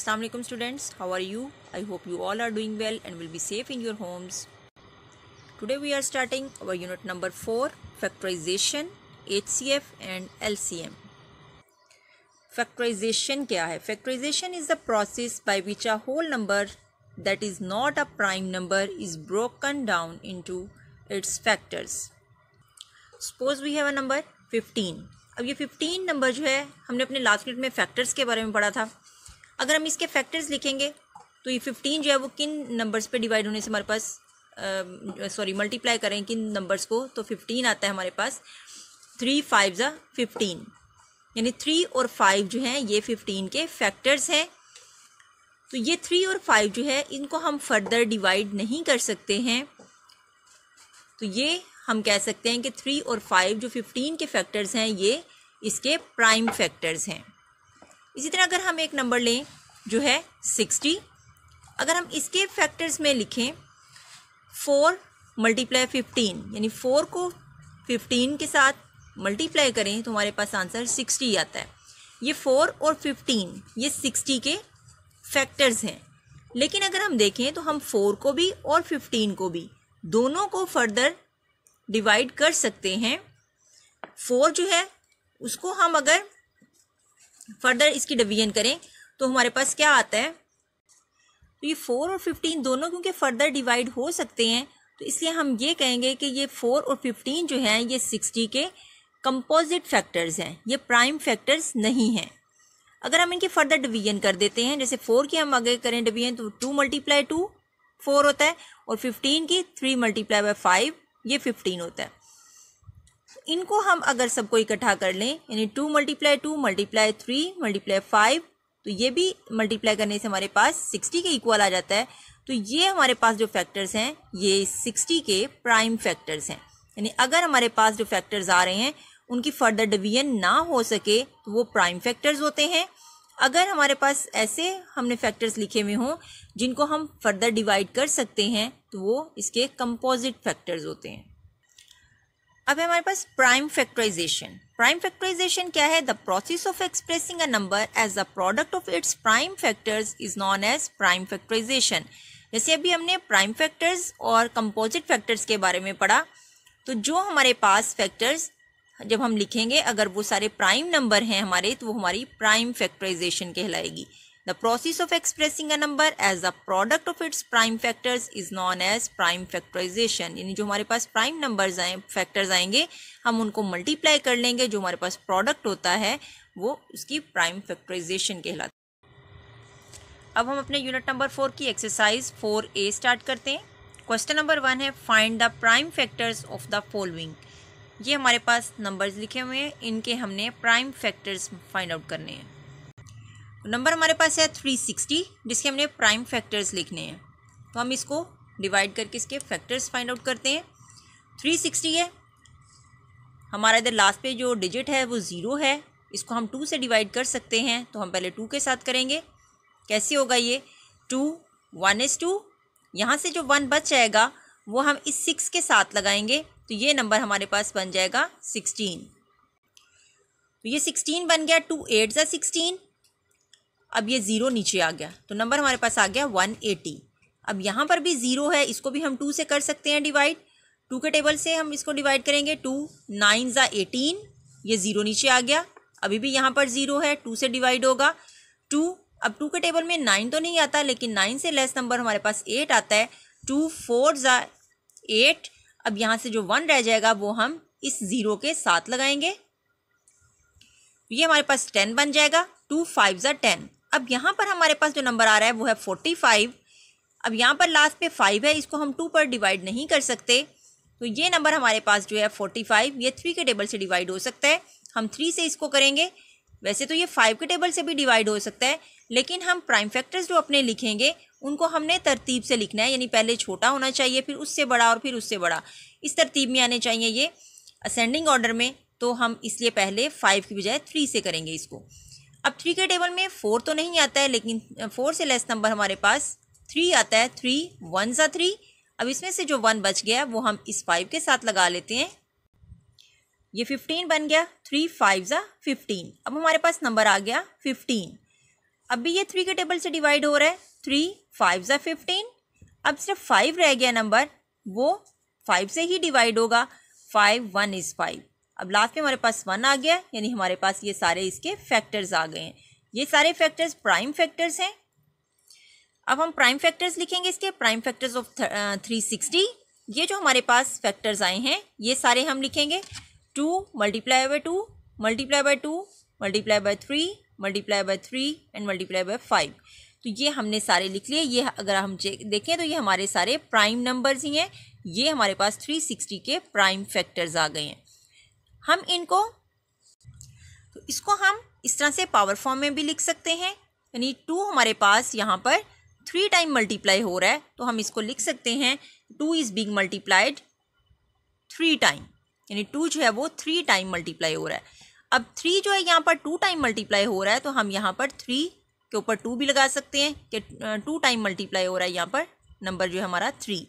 Assalamu alaikum students, how are you? I hope you all are doing well and will be safe in your homes. Today we are starting our unit number 4, Factorization, HCF and LCM. Factorization क्या है Factorization is the process by which a whole number that is not a prime number is broken down into its factors. Suppose we have a number 15. अब ये 15 number जो है हमने अपने last minute में factors के बारे में पढ़ा था अगर हम इसके फैक्टर्स लिखेंगे तो ये फिफ्टीन जो है वो किन नंबर्स पे डिवाइड होने से हमारे पास सॉरी मल्टीप्लाई करें किन नंबर्स को तो फिफ्टीन आता है हमारे पास थ्री फाइव ज़ा फिफ्टीन यानी थ्री और फाइव जो हैं ये फिफ्टीन के फैक्टर्स हैं तो ये थ्री और फाइव जो है इनको हम फर्दर डिवाइड नहीं कर सकते हैं तो ये हम कह सकते हैं कि थ्री और फाइव जो फिफ्टीन के फैक्टर्स हैं ये इसके प्राइम फैक्टर्स हैं इसी तरह अगर हम एक नंबर लें जो है सिक्सटी अगर हम इसके फैक्टर्स में लिखें फोर मल्टीप्लाई फिफ्टीन यानी फोर को फिफ्टीन के साथ मल्टीप्लाई करें तो हमारे पास आंसर सिक्सटी आता है ये फोर और फिफ्टीन ये सिक्सटी के फैक्टर्स हैं लेकिन अगर हम देखें तो हम फोर को भी और फिफ्टीन को भी दोनों को फर्दर डिवाइड कर सकते हैं फोर जो है उसको हम अगर फर्दर इसकी डिवीजन करें तो हमारे पास क्या आता है तो ये फोर और फिफ्टीन दोनों क्योंकि फर्दर डिवाइड हो सकते हैं तो इसलिए हम ये कहेंगे कि ये फोर और फिफ्टीन जो हैं ये सिक्सटी के कंपोजिट फैक्टर्स हैं ये प्राइम फैक्टर्स नहीं हैं अगर हम इनके फर्दर डिवीजन कर देते हैं जैसे फोर की हम अगर करें डिवीजन तो टू मल्टीप्लाई टू फोर होता है और फिफ्टीन की थ्री मल्टीप्लाई बाई फाइव ये फिफ्टीन होता है इनको हम अगर सबको इकट्ठा कर लें यानी two multiply two multiply three multiply five तो ये भी मल्टीप्लाई करने से हमारे पास सिक्सटी के इक्वल आ जाता है तो ये हमारे पास जो फैक्टर्स हैं ये सिक्सटी के प्राइम फैक्टर्स हैं यानी अगर हमारे पास जो फैक्टर्स आ रहे हैं उनकी फर्दर डिवीजन ना हो सके तो वो प्राइम फैक्टर्स होते हैं अगर हमारे पास ऐसे हमने फैक्टर्स लिखे हुए हों जिनको हम फर्दर डिवाइड कर सकते हैं तो वो इसके कंपोजिट फैक्टर्स होते हैं अब है हमारे पास प्राइम फैक्टराइजेशन प्राइम फैक्टराइजेशन क्या है the process of expressing a number as the product of its prime factors is known as prime factorisation जैसे अभी हमने प्राइम फैक्टर्स और कंपोजिट फैक्टर्स के बारे में पढ़ा तो जो हमारे पास फैक्टर्स जब हम लिखेंगे अगर वो सारे प्राइम नंबर हैं हमारे तो वो हमारी प्राइम फैक्टराइजेशन कहलाएगी The process of expressing a number as a product of its prime factors is known as prime factorization यानी जो हमारे पास prime numbers आए factors आएंगे हम उनको multiply कर लेंगे जो हमारे पास product होता है वो उसकी prime factorization कहलाता है अब हम अपने यूनिट नंबर फोर की एक्सरसाइज फोर ए स्टार्ट करते हैं क्वेश्चन नंबर वन है find the prime factors of the following ये हमारे पास नंबर्स लिखे हुए हैं इनके हमने प्राइम फैक्टर्स फाइंड आउट करने हैं नंबर हमारे पास है थ्री सिक्सटी जिसके हमने प्राइम फैक्टर्स लिखने हैं तो हम इसको डिवाइड करके इसके फैक्टर्स फाइंड आउट करते हैं थ्री सिक्सटी है हमारा इधर लास्ट पे जो डिजिट है वो ज़ीरो है इसको हम टू से डिवाइड कर सकते हैं तो हम पहले टू के साथ करेंगे कैसे होगा ये टू वन इज़ टू यहाँ से जो वन बच जाएगा वो हम इस सिक्स के साथ लगाएंगे तो ये नंबर हमारे पास बन जाएगा सिक्सटीन तो ये सिक्सटीन बन गया टू एट ज़ा सिक्सटीन अब ये ज़ीरो नीचे आ गया तो नंबर हमारे पास आ गया वन एटी अब यहाँ पर भी ज़ीरो है इसको भी हम टू से कर सकते हैं डिवाइड टू के टेबल से हम इसको डिवाइड करेंगे टू नाइन ज़ा एटीन ये ज़ीरो नीचे आ गया अभी भी यहाँ पर ज़ीरो है टू से डिवाइड होगा टू अब टू के टेबल में नाइन तो नहीं आता लेकिन नाइन से लेस नंबर हमारे पास एट आता है टू फोर ज़ा एट अब यहाँ से जो वन रह जाएगा वो हम इस ज़ीरो के साथ लगाएंगे ये हमारे पास टेन बन जाएगा टू फाइव ज़ा टेन अब यहाँ पर हमारे पास जो नंबर आ रहा है वो है फोर्टी फाइव अब यहाँ पर लास्ट पे फाइव है इसको हम टू पर डिवाइड नहीं कर सकते तो ये नंबर हमारे पास जो है फोर्टी फाइव ये थ्री के टेबल से डिवाइड हो सकता है हम थ्री से इसको करेंगे वैसे तो ये फाइव के टेबल से भी डिवाइड हो सकता है लेकिन हम प्राइम फैक्टर्स जो अपने लिखेंगे उनको हमने तरतीब से लिखना है यानी पहले छोटा होना चाहिए फिर उससे बड़ा और फिर उससे बड़ा इस तरतीब में आने चाहिए ये असेंडिंग ऑर्डर में तो हम इसलिए पहले फाइव की बजाय थ्री से करेंगे इसको अब थ्री के टेबल में फोर तो नहीं आता है लेकिन फोर से लेस नंबर हमारे पास थ्री आता है थ्री वन ज थ्री अब इसमें से जो वन बच गया वो हम इस फाइव के साथ लगा लेते हैं ये फिफ्टीन बन गया थ्री फाइव ज़ा फिफ्टीन अब हमारे पास नंबर आ गया फिफ्टीन अब भी ये थ्री के टेबल से डिवाइड हो रहा है थ्री फाइव ज़ा फिफ्टीन अब सिर्फ फाइव रह गया नंबर वो फाइव से ही डिवाइड होगा फाइव वन इज़ फाइव अब लास्ट में हमारे पास वन आ गया यानी हमारे पास ये सारे इसके फैक्टर्स आ गए हैं ये सारे फैक्टर्स प्राइम फैक्टर्स हैं अब हम प्राइम फैक्टर्स लिखेंगे इसके prime factors of three sixty ये जो हमारे पास फैक्टर्स आए हैं ये सारे हम लिखेंगे two multiply by two multiply by two multiply by three multiply by three and multiply by five तो ये हमने सारे लिख लिए ये अगर हम देखें तो ये हमारे सारे प्राइम नंबर्स ही हैं ये हमारे पास थ्री सिक्सटी के प्राइम फैक्टर्स आ गए हैं हम इनको तो इसको हम इस तरह से पावर फॉर्म में भी लिख सकते हैं यानी टू हमारे पास यहाँ पर थ्री टाइम मल्टीप्लाई हो रहा है तो हम इसको लिख सकते हैं two is big multiplied three time यानी टू जो है वो थ्री टाइम मल्टीप्लाई हो रहा है अब थ्री जो है यहाँ पर टू टाइम मल्टीप्लाई हो रहा है तो हम यहाँ पर थ्री के ऊपर टू भी लगा सकते हैं कि टू टाइम मल्टीप्लाई हो रहा है यहाँ पर नंबर जो है हमारा थ्री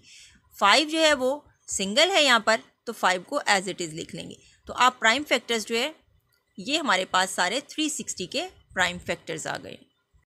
फाइव जो है वो सिंगल है यहाँ पर तो फाइव को एज इट इज़ लिख लेंगे तो आप प्राइम फैक्टर्स जो है ये हमारे पास सारे 360 के प्राइम फैक्टर्स आ गए